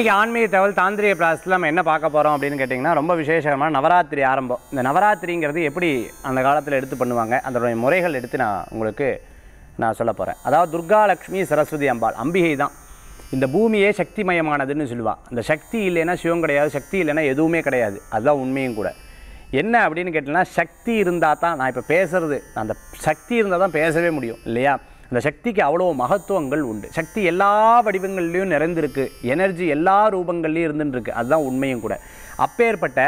இன்றைக்கி ஆன்மீக தகவல் தாந்திரிய பிளாஸில் நம்ம என்ன பார்க்க போகிறோம் அப்படின்னு கேட்டிங்கன்னா ரொம்ப விசேஷமான நவராத்திரி ஆரம்பம் இந்த நவராத்திரிங்கிறது எப்படி அந்த காலத்தில் எடுத்து பண்ணுவாங்க அதனுடைய முறைகள் எடுத்து நான் உங்களுக்கு நான் சொல்ல போகிறேன் அதாவது துர்கா லக்ஷ்மி சரஸ்வதி அம்பாள் அம்பிகை தான் இந்த பூமியே சக்தி மயமானதுன்னு சொல்லுவாள் அந்த சக்தி இல்லைன்னா சிவம் கிடையாது சக்தி இல்லைன்னா எதுவுமே கிடையாது அதுதான் உண்மையும் கூட என்ன அப்படின்னு கேட்டிங்கன்னா சக்தி இருந்தால் தான் நான் இப்போ பேசுகிறது அந்த சக்தி இருந்தால் தான் பேசவே முடியும் இல்லையா அந்த சக்திக்கு அவ்வளோ மகத்துவங்கள் உண்டு சக்தி எல்லா வடிவங்கள்லேயும் நிறைந்திருக்கு எனர்ஜி எல்லா ரூபங்கள்லேயும் இருந்துட்டுருக்கு அதுதான் உண்மையும் கூட அப்பேற்பட்ட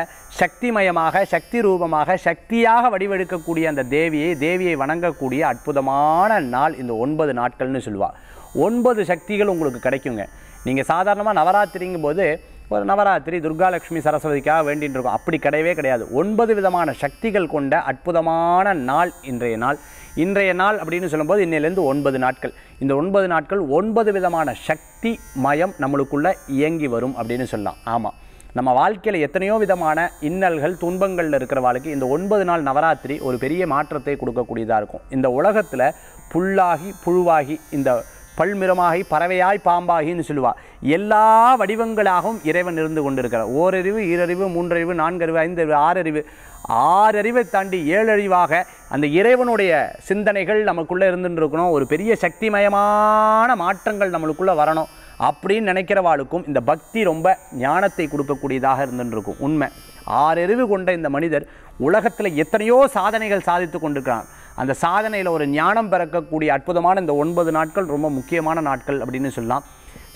சக்திமயமாக சக்தி ரூபமாக சக்தியாக வடிவெடுக்கக்கூடிய அந்த தேவியை தேவியை வணங்கக்கூடிய அற்புதமான நாள் இந்த ஒன்பது நாட்கள்னு சொல்லுவாள் ஒன்பது சக்திகள் உங்களுக்கு கிடைக்குங்க நீங்கள் சாதாரணமாக நவராத்திரிங்கும் போது ஒரு நவராத்திரி துர்காலட்சுமி சரஸ்வதிக்காக வேண்டின்னு இருக்கும் அப்படி கிடையவே கிடையாது ஒன்பது விதமான சக்திகள் கொண்ட அற்புதமான நாள் இன்றைய நாள் இன்றைய நாள் அப்படின்னு சொல்லும்போது இன்னையிலேருந்து ஒன்பது நாட்கள் இந்த ஒன்பது நாட்கள் ஒன்பது விதமான சக்தி மயம் நம்மளுக்குள்ளே இயங்கி வரும் அப்படின்னு சொல்லலாம் ஆமாம் நம்ம வாழ்க்கையில் எத்தனையோ விதமான இன்னல்கள் துன்பங்களில் இருக்கிற வாழ்க்கை இந்த ஒன்பது நாள் நவராத்திரி ஒரு பெரிய மாற்றத்தை கொடுக்கக்கூடியதாக இருக்கும் இந்த உலகத்தில் புல்லாகி புழுவாகி இந்த பல்மிரமாகி பறவையாய் பாம்பாகின்னு சொல்லுவாள் எல்லா வடிவங்களாகவும் இறைவன் இருந்து கொண்டிருக்கிறார் ஓரறிவு ஈரறிவு மூன்றறிவு நான்கறிவு ஐந்தறிவு ஆறறிவு ஆறறிவை தாண்டி ஏழறிவாக அந்த இறைவனுடைய சிந்தனைகள் நமக்குள்ளே இருந்துருக்கணும் ஒரு பெரிய சக்திமயமான மாற்றங்கள் நம்மளுக்குள்ளே வரணும் அப்படின்னு நினைக்கிறவாளுக்கும் இந்த பக்தி ரொம்ப ஞானத்தை கொடுக்கக்கூடியதாக இருந்துருக்கும் உண்மை ஆறறிவு கொண்ட இந்த மனிதர் உலகத்தில் எத்தனையோ சாதனைகள் சாதித்து கொண்டிருக்கிறான் அந்த சாதனையில் ஒரு ஞானம் பிறக்கக்கூடிய அற்புதமான இந்த ஒன்பது நாட்கள் ரொம்ப முக்கியமான நாட்கள் அப்படின்னு சொல்லலாம்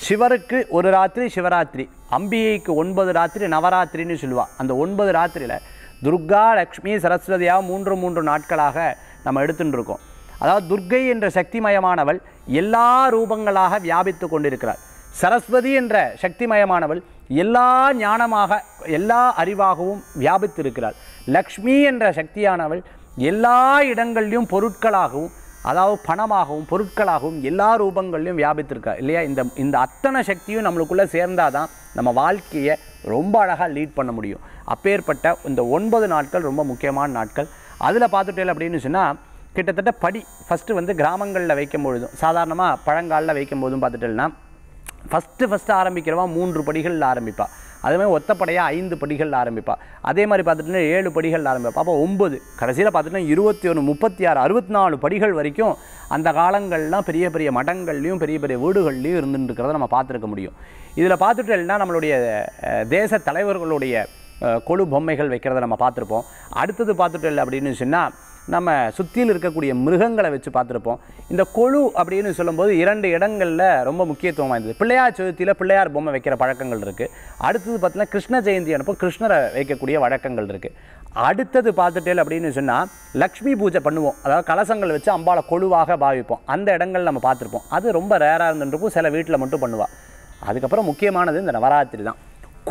சிவருக்கு ஒரு ராத்திரி சிவராத்திரி அம்பிகைக்கு ஒன்பது ராத்திரி நவராத்திரின்னு சொல்லுவாள் அந்த ஒன்பது ராத்திரியில் துர்கா லக்ஷ்மி சரஸ்வதியாக மூன்று மூன்று நாட்களாக நம்ம எடுத்துட்டுருக்கோம் அதாவது துர்கை என்ற சக்திமயமானவள் எல்லா ரூபங்களாக வியாபித்து கொண்டிருக்கிறாள் சரஸ்வதி என்ற சக்திமயமானவள் எல்லா ஞானமாக எல்லா அறிவாகவும் வியாபித்திருக்கிறாள் லக்ஷ்மி என்ற சக்தியானவள் எல்லா இடங்கள்லையும் பொருட்களாகவும் அதாவது பணமாகவும் பொருட்களாகவும் எல்லா ரூபங்கள்லையும் வியாபித்திருக்கா இல்லையா இந்த இந்த அத்தனை சக்தியும் நம்மளுக்குள்ளே சேர்ந்தால் தான் நம்ம வாழ்க்கையை ரொம்ப அழகாக லீட் பண்ண முடியும் அப்பேற்பட்ட இந்த ஒன்பது நாட்கள் ரொம்ப முக்கியமான நாட்கள் அதில் பார்த்துட்டேன் அப்படின்னு சொன்னால் கிட்டத்தட்ட படி ஃபஸ்ட்டு வந்து கிராமங்களில் வைக்கும் பொழுதும் சாதாரணமாக பழங்காலில் வைக்கும் போதும் பார்த்துட்டேன்னா ஃபஸ்ட்டு ஃபஸ்ட்டு ஆரம்பிக்கிறவா மூன்று படிகளில் ஆரம்பிப்பாள் அதே மாதிரி ஒத்தப்படையாக ஐந்து படிகள் ஆரம்பிப்பாள் அதே மாதிரி பார்த்துட்டுன்னா ஏழு படிகள் ஆரம்பிப்பாள் அப்போ ஒம்பது கடைசியில் பார்த்துட்டுன்னா இருபத்தி ஒன்று முப்பத்தி ஆறு அறுபத்தி நாலு படிகள் வரைக்கும் அந்த காலங்கள்லாம் பெரிய பெரிய மடங்கள்லேயும் பெரிய பெரிய வீடுகள்லேயும் இருந்துருக்கிறத நம்ம பார்த்துருக்க முடியும் இதில் பார்த்துட்டேன்னா நம்மளுடைய தேச தலைவர்களுடைய கொழு பொம்மைகள் வைக்கிறத நம்ம பார்த்துருப்போம் அடுத்தது இல்லை அப்படின்னு சொன்னால் நம்ம சுற்றியில் இருக்கக்கூடிய மிருகங்களை வச்சு பார்த்துருப்போம் இந்த கொழு அப்படின்னு சொல்லும்போது இரண்டு இடங்களில் ரொம்ப முக்கியத்துவம் வாய்ந்தது பிள்ளையார் சதுர்த்தியில் பிள்ளையார் பொம்மை வைக்கிற பழக்கங்கள் இருக்குது அடுத்தது பார்த்தீங்கன்னா கிருஷ்ண ஜெயந்தி அனுப்பும் கிருஷ்ணரை வைக்கக்கூடிய வழக்கங்கள் இருக்குது அடுத்தது பார்த்துட்டேல் அப்படின்னு சொன்னால் லக்ஷ்மி பூஜை பண்ணுவோம் அதாவது கலசங்கள் வச்சு அம்பாவை கொழுவாக பாவிப்போம் அந்த இடங்கள் நம்ம பார்த்துருப்போம் அது ரொம்ப ரேராக இருந்துருக்கும் சில வீட்டில் மட்டும் பண்ணுவாள் அதுக்கப்புறம் முக்கியமானது இந்த நவராத்திரி தான்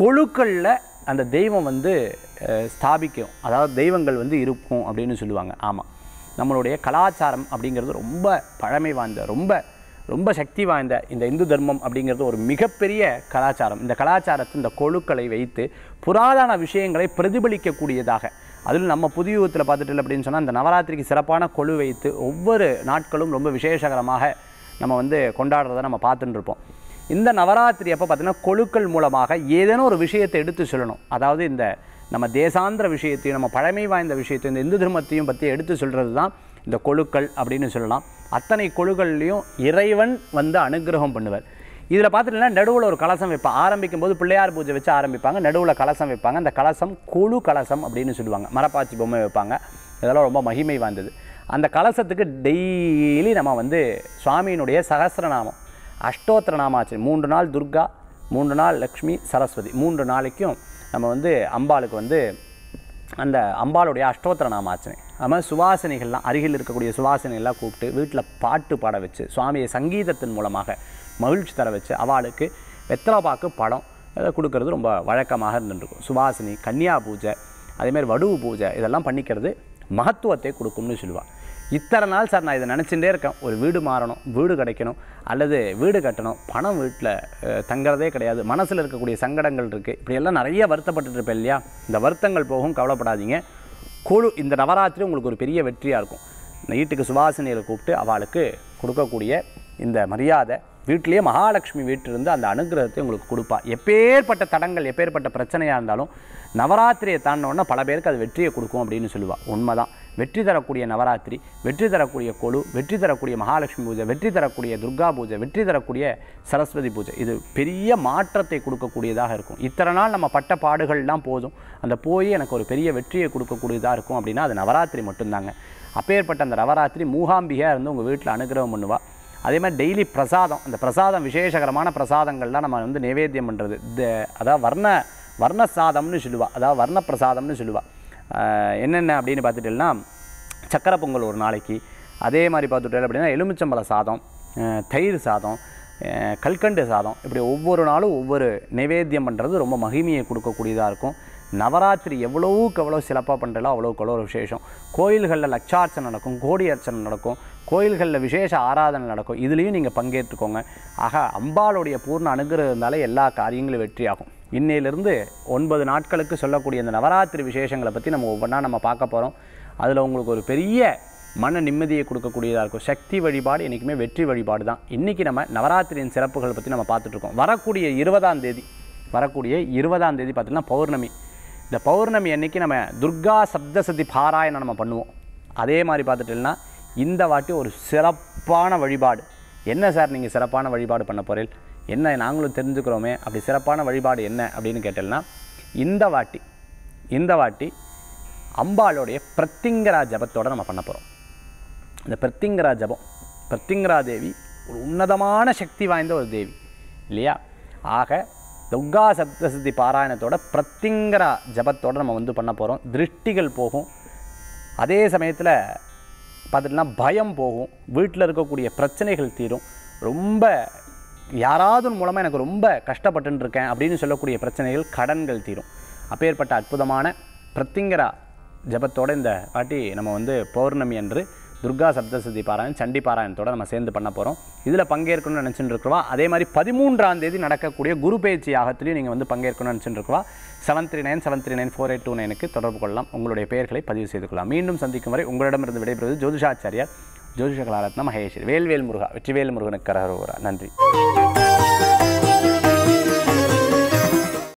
கொழுக்களில் அந்த தெய்வம் வந்து ஸ்தாபிக்கும் அதாவது தெய்வங்கள் வந்து இருக்கும் அப்படின்னு சொல்லுவாங்க ஆமாம் நம்மளுடைய கலாச்சாரம் அப்படிங்கிறது ரொம்ப பழமை வாய்ந்த ரொம்ப ரொம்ப சக்தி வாய்ந்த இந்த இந்து தர்மம் அப்படிங்கிறது ஒரு மிகப்பெரிய கலாச்சாரம் இந்த கலாச்சாரத்தை இந்த கொழுக்களை வைத்து புராதன விஷயங்களை பிரதிபலிக்கக்கூடியதாக அதில் நம்ம யுகத்தில் பார்த்துட்டு அப்படின்னு சொன்னால் இந்த நவராத்திரிக்கு சிறப்பான கொழு வைத்து ஒவ்வொரு நாட்களும் ரொம்ப விசேஷகரமாக நம்ம வந்து கொண்டாடுறதை நம்ம பார்த்துட்டு இருப்போம் இந்த நவராத்திரி அப்போ பார்த்திங்கன்னா கொழுக்கள் மூலமாக ஏதேனும் ஒரு விஷயத்தை எடுத்து சொல்லணும் அதாவது இந்த நம்ம தேசாந்திர விஷயத்தையும் நம்ம பழமை வாய்ந்த விஷயத்தையும் இந்த இந்து தர்மத்தையும் பற்றி எடுத்து சொல்கிறது தான் இந்த கொழுக்கள் அப்படின்னு சொல்லலாம் அத்தனை கொழுக்கள்லேயும் இறைவன் வந்து அனுகிரகம் பண்ணுவார் இதில் பார்த்துட்டுனா நடுவில் ஒரு கலசம் வைப்பான் ஆரம்பிக்கும் போது பிள்ளையார் பூஜை வச்சு ஆரம்பிப்பாங்க நடுவில் கலசம் வைப்பாங்க அந்த கலசம் கொழு கலசம் அப்படின்னு சொல்லுவாங்க மரப்பாச்சி பொம்மை வைப்பாங்க இதெல்லாம் ரொம்ப மகிமை வாய்ந்தது அந்த கலசத்துக்கு டெய்லி நம்ம வந்து சுவாமியினுடைய சகசிரநாமம் அஷ்டோத்திர நாமாச்சு மூன்று நாள் துர்கா மூன்று நாள் லக்ஷ்மி சரஸ்வதி மூன்று நாளைக்கும் நம்ம வந்து அம்பாளுக்கு வந்து அந்த அம்பாளுடைய அஷ்டோத்திர நாம ஆச்சனை அது மாதிரி சுவாசனைகள்லாம் அருகில் இருக்கக்கூடிய சுவாசனைகள்லாம் கூப்பிட்டு வீட்டில் பாட்டு பாட வச்சு சுவாமியை சங்கீதத்தின் மூலமாக மகிழ்ச்சி தர வச்சு அவளுக்கு வெத்தலைப்பாக்கு படம் அதை கொடுக்கறது ரொம்ப வழக்கமாக இருந்துருக்கும் சுவாசினி கன்னியா பூஜை அதேமாதிரி வடுவு பூஜை இதெல்லாம் பண்ணிக்கிறது மகத்துவத்தை கொடுக்கும்னு சொல்லுவாள் இத்தனை நாள் சார் நான் இதை நினச்சிட்டே இருக்கேன் ஒரு வீடு மாறணும் வீடு கிடைக்கணும் அல்லது வீடு கட்டணும் பணம் வீட்டில் தங்குறதே கிடையாது மனசில் இருக்கக்கூடிய சங்கடங்கள் இருக்குது இப்படியெல்லாம் நிறைய வருத்தப்பட்டு இருப்பேன் இல்லையா இந்த வருத்தங்கள் போகும் கவலைப்படாதீங்க குழு இந்த நவராத்திரி உங்களுக்கு ஒரு பெரிய வெற்றியாக இருக்கும் வீட்டுக்கு சுபாசனையில் கூப்பிட்டு அவளுக்கு கொடுக்கக்கூடிய இந்த மரியாதை வீட்டிலேயே மகாலட்சுமி வீட்டிலிருந்து அந்த அனுகிரகத்தை உங்களுக்கு கொடுப்பா எப்பேற்பட்ட தடங்கள் எப்பேற்பட்ட பிரச்சனையாக இருந்தாலும் நவராத்திரியை தாண்டினோன்னா பல பேருக்கு அது வெற்றியை கொடுக்கும் அப்படின்னு சொல்லுவாள் உண்மைதான் வெற்றி தரக்கூடிய நவராத்திரி வெற்றி தரக்கூடிய கொலு வெற்றி தரக்கூடிய மகாலட்சுமி பூஜை வெற்றி தரக்கூடிய துர்கா பூஜை வெற்றி தரக்கூடிய சரஸ்வதி பூஜை இது பெரிய மாற்றத்தை கொடுக்கக்கூடியதாக இருக்கும் இத்தனை நாள் நம்ம பட்ட பாடுகள்லாம் போதும் அந்த போய் எனக்கு ஒரு பெரிய வெற்றியை கொடுக்கக்கூடியதாக இருக்கும் அப்படின்னா அது நவராத்திரி மட்டும்தாங்க அப்பேற்பட்ட அந்த நவராத்திரி மூகாம்பிகையாக இருந்து உங்கள் வீட்டில் அனுகிரகம் பண்ணுவாள் அதே மாதிரி டெய்லி பிரசாதம் அந்த பிரசாதம் விசேஷகரமான பிரசாதங்கள்லாம் நம்ம வந்து நைவேத்தியம் பண்ணுறது இந்த அதாவது வர்ண வர்ண சாதம்னு சொல்லுவாள் அதாவது வர்ண பிரசாதம்னு சொல்லுவாள் என்னென்ன அப்படின்னு பார்த்துட்டோம்னா சக்கரை பொங்கல் ஒரு நாளைக்கு அதே மாதிரி பார்த்துட்டோம் அப்படின்னா எலுமிச்சம்பழ சாதம் தயிர் சாதம் கல்கண்டு சாதம் இப்படி ஒவ்வொரு நாளும் ஒவ்வொரு நைவேத்தியம் பண்ணுறது ரொம்ப மகிமையை கொடுக்கக்கூடியதாக இருக்கும் நவராத்திரி எவ்வளோவுக்கு எவ்வளோ சிறப்பாக பண்ணுறதோ அவ்வளோக்கு அவ்வளோ ஒரு விசேஷம் கோயில்களில் லட்சார்ச்சனை நடக்கும் கோடி அர்ச்சனை நடக்கும் கோயில்களில் விசேஷ ஆராதனை நடக்கும் இதுலேயும் நீங்கள் பங்கேற்றுக்கோங்க ஆக அம்பாளுடைய பூர்ண அனுகிரகம் இருந்தாலே எல்லா காரியங்களும் வெற்றியாகும் இன்னையிலிருந்து ஒன்பது நாட்களுக்கு சொல்லக்கூடிய இந்த நவராத்திரி விசேஷங்களை பற்றி நம்ம ஒவ்வொன்றா நம்ம பார்க்க போகிறோம் அதில் உங்களுக்கு ஒரு பெரிய மன நிம்மதியை கொடுக்கக்கூடியதாக இருக்கும் சக்தி வழிபாடு என்றைக்குமே வெற்றி வழிபாடு தான் இன்றைக்கி நம்ம நவராத்திரியின் சிறப்புகளை பற்றி நம்ம பார்த்துட்ருக்கோம் வரக்கூடிய இருபதாம் தேதி வரக்கூடிய இருபதாம் தேதி பார்த்திங்கன்னா பௌர்ணமி இந்த பௌர்ணமி அன்னைக்கு நம்ம துர்கா சப்தசதி பாராயணம் நம்ம பண்ணுவோம் அதே மாதிரி பார்த்துட்டோம்னா இந்த வாட்டி ஒரு சிறப்பான வழிபாடு என்ன சார் நீங்கள் சிறப்பான வழிபாடு பண்ண போகிறீர்கள் என்ன நாங்களும் தெரிஞ்சுக்கிறோமே அப்படி சிறப்பான வழிபாடு என்ன அப்படின்னு கேட்டோம்னா இந்த வாட்டி இந்த வாட்டி அம்பாளுடைய பிரத்திங்கரா ஜபத்தோடு நம்ம பண்ண போகிறோம் இந்த பிரத்திங்கரா ஜபம் பிரத்திங்கரா தேவி ஒரு உன்னதமான சக்தி வாய்ந்த ஒரு தேவி இல்லையா ஆக துர்கா சப்தசதி பாராயணத்தோட பிரத்திங்கரா ஜபத்தோடு நம்ம வந்து பண்ண போகிறோம் திருஷ்டிகள் போகும் அதே சமயத்தில் பார்த்துட்டுனா பயம் போகும் வீட்டில் இருக்கக்கூடிய பிரச்சனைகள் தீரும் ரொம்ப யாராவது மூலமாக எனக்கு ரொம்ப கஷ்டப்பட்டுருக்கேன் அப்படின்னு சொல்லக்கூடிய பிரச்சனைகள் கடன்கள் தீரும் அப்பேற்பட்ட அற்புதமான பிரத்திங்கரா ஜபத்தோடு இந்த பாட்டி நம்ம வந்து பௌர்ணமி அன்று துர்கா சப்தசதி பாராயணம் சண்டி பாராயணத்தோடு நம்ம சேர்ந்து பண்ண போகிறோம் இதில் பங்கேற்கணும்னு நினச்சிட்டு இருக்கிறவா அதே மாதிரி பதிமூன்றாம் தேதி நடக்கக்கூடிய குரு பயிற்சி யாகத்துலையும் நீங்கள் வந்து பங்கேற்கணும்னு நினச்சிட்டு இருக்கவா seven three nine seven three nine four eight two நைனுக்கு தொடர்பு கொள்ளலாம் உங்களுடைய பெயர்களை பதிவு செய்து கொள்ளலாம் மீண்டும் சந்திக்கும் வரை உங்களிடமிருந்து விடைபெறுவது ஜோதிஷாச்சாரியார் ஜோதிஷ கலாரத்னம் மகேஸ்வரி வேல்வேல் முருகா வெற்றிவேல் முருகனுக்கு கரகரோரா நன்றி